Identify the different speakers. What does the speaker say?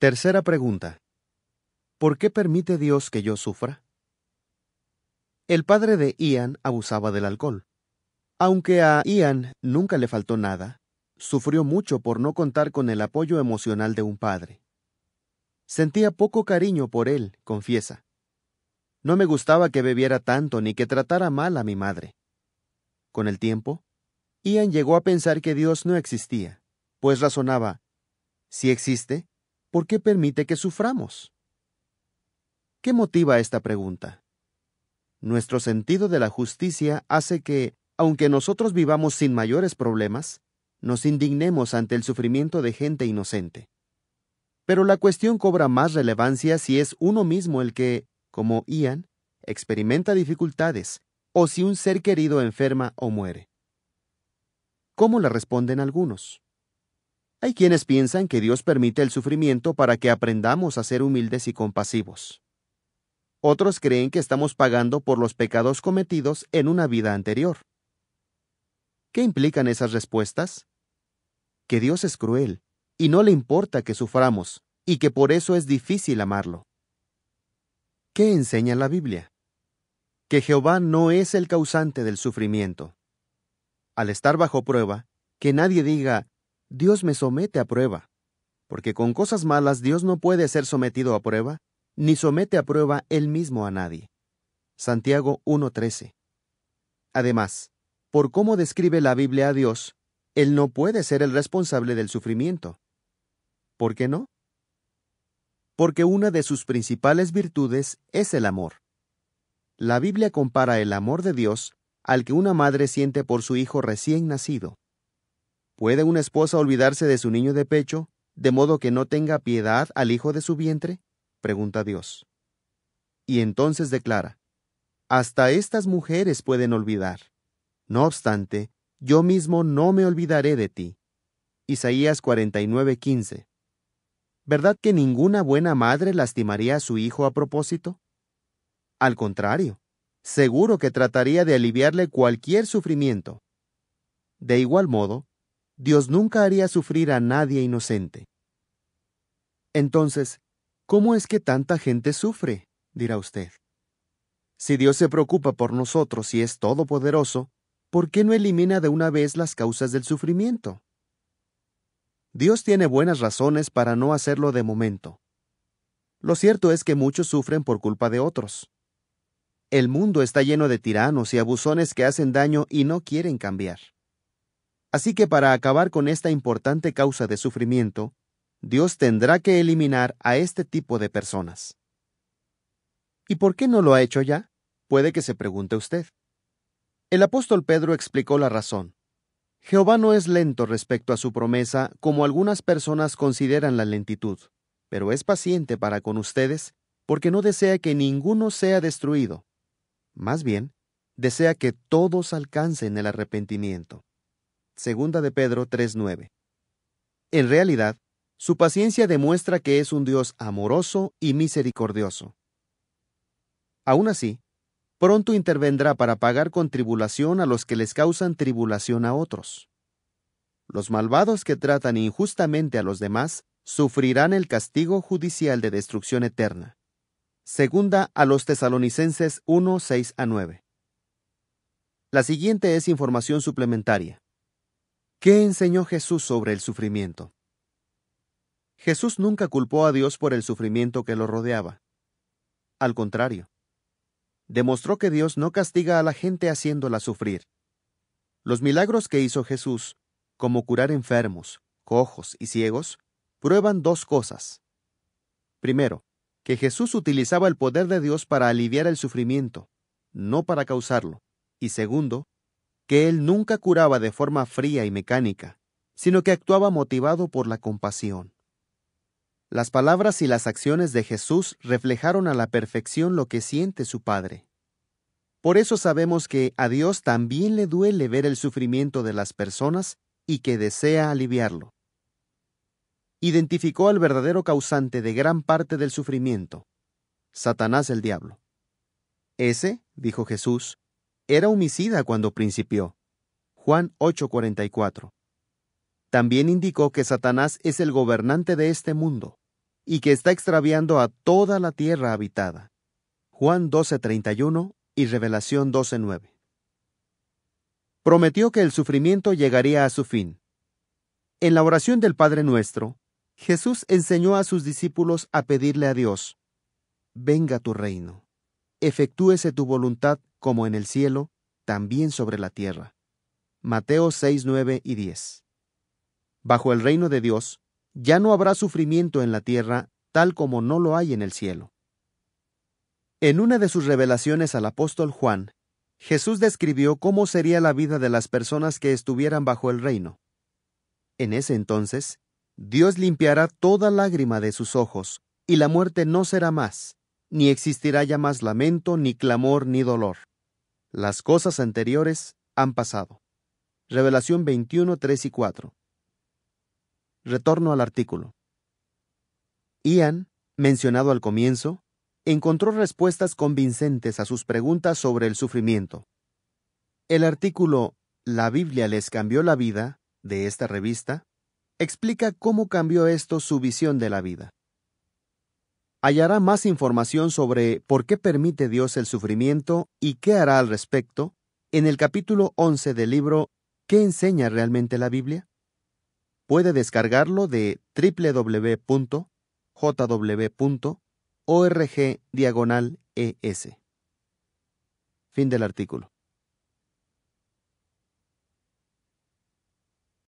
Speaker 1: Tercera pregunta. ¿Por qué permite Dios que yo sufra? El padre de Ian abusaba del alcohol. Aunque a Ian nunca le faltó nada, sufrió mucho por no contar con el apoyo emocional de un padre. Sentía poco cariño por él, confiesa. No me gustaba que bebiera tanto ni que tratara mal a mi madre. Con el tiempo, Ian llegó a pensar que Dios no existía, pues razonaba, si existe, ¿por qué permite que suframos? ¿Qué motiva esta pregunta? Nuestro sentido de la justicia hace que, aunque nosotros vivamos sin mayores problemas, nos indignemos ante el sufrimiento de gente inocente. Pero la cuestión cobra más relevancia si es uno mismo el que, como Ian, experimenta dificultades, o si un ser querido enferma o muere. ¿Cómo le responden algunos? Hay quienes piensan que Dios permite el sufrimiento para que aprendamos a ser humildes y compasivos. Otros creen que estamos pagando por los pecados cometidos en una vida anterior. ¿Qué implican esas respuestas? Que Dios es cruel, y no le importa que suframos, y que por eso es difícil amarlo. ¿Qué enseña la Biblia? Que Jehová no es el causante del sufrimiento. Al estar bajo prueba, que nadie diga, Dios me somete a prueba, porque con cosas malas Dios no puede ser sometido a prueba, ni somete a prueba él mismo a nadie. Santiago 1.13. Además, por cómo describe la Biblia a Dios, él no puede ser el responsable del sufrimiento. ¿Por qué no? Porque una de sus principales virtudes es el amor. La Biblia compara el amor de Dios al que una madre siente por su hijo recién nacido. ¿Puede una esposa olvidarse de su niño de pecho, de modo que no tenga piedad al hijo de su vientre? pregunta Dios. Y entonces declara, Hasta estas mujeres pueden olvidar. No obstante, yo mismo no me olvidaré de ti. Isaías 49:15. ¿Verdad que ninguna buena madre lastimaría a su hijo a propósito? Al contrario, seguro que trataría de aliviarle cualquier sufrimiento. De igual modo, Dios nunca haría sufrir a nadie inocente. Entonces, ¿cómo es que tanta gente sufre? dirá usted. Si Dios se preocupa por nosotros y es todopoderoso, ¿por qué no elimina de una vez las causas del sufrimiento? Dios tiene buenas razones para no hacerlo de momento. Lo cierto es que muchos sufren por culpa de otros. El mundo está lleno de tiranos y abusones que hacen daño y no quieren cambiar. Así que para acabar con esta importante causa de sufrimiento, Dios tendrá que eliminar a este tipo de personas. ¿Y por qué no lo ha hecho ya? Puede que se pregunte usted. El apóstol Pedro explicó la razón. Jehová no es lento respecto a su promesa, como algunas personas consideran la lentitud, pero es paciente para con ustedes, porque no desea que ninguno sea destruido. Más bien, desea que todos alcancen el arrepentimiento. Segunda de Pedro 3:9. En realidad, su paciencia demuestra que es un Dios amoroso y misericordioso. Aún así, pronto intervendrá para pagar con tribulación a los que les causan tribulación a otros. Los malvados que tratan injustamente a los demás sufrirán el castigo judicial de destrucción eterna. Segunda a los tesalonicenses 16 a 9. La siguiente es información suplementaria. ¿Qué enseñó Jesús sobre el sufrimiento? Jesús nunca culpó a Dios por el sufrimiento que lo rodeaba. Al contrario, demostró que Dios no castiga a la gente haciéndola sufrir. Los milagros que hizo Jesús, como curar enfermos, cojos y ciegos, prueban dos cosas. Primero, que Jesús utilizaba el poder de Dios para aliviar el sufrimiento, no para causarlo. Y segundo, que él nunca curaba de forma fría y mecánica, sino que actuaba motivado por la compasión. Las palabras y las acciones de Jesús reflejaron a la perfección lo que siente su Padre. Por eso sabemos que a Dios también le duele ver el sufrimiento de las personas y que desea aliviarlo. Identificó al verdadero causante de gran parte del sufrimiento, Satanás el diablo. Ese, dijo Jesús, era homicida cuando principió. Juan 8:44. También indicó que Satanás es el gobernante de este mundo y que está extraviando a toda la tierra habitada. Juan 12:31 y Revelación 12:9. Prometió que el sufrimiento llegaría a su fin. En la oración del Padre Nuestro, Jesús enseñó a sus discípulos a pedirle a Dios, Venga tu reino, efectúese tu voluntad como en el cielo, también sobre la tierra. Mateo 6, 9 y 10. Bajo el reino de Dios, ya no habrá sufrimiento en la tierra tal como no lo hay en el cielo. En una de sus revelaciones al apóstol Juan, Jesús describió cómo sería la vida de las personas que estuvieran bajo el reino. En ese entonces, Dios limpiará toda lágrima de sus ojos, y la muerte no será más, ni existirá ya más lamento, ni clamor, ni dolor. Las cosas anteriores han pasado. Revelación 21, 3 y 4. Retorno al artículo. Ian, mencionado al comienzo, encontró respuestas convincentes a sus preguntas sobre el sufrimiento. El artículo La Biblia les cambió la vida, de esta revista, explica cómo cambió esto su visión de la vida hallará más información sobre por qué permite Dios el sufrimiento y qué hará al respecto en el capítulo 11 del libro ¿Qué enseña realmente la Biblia? Puede descargarlo de www.jw.org Fin del artículo.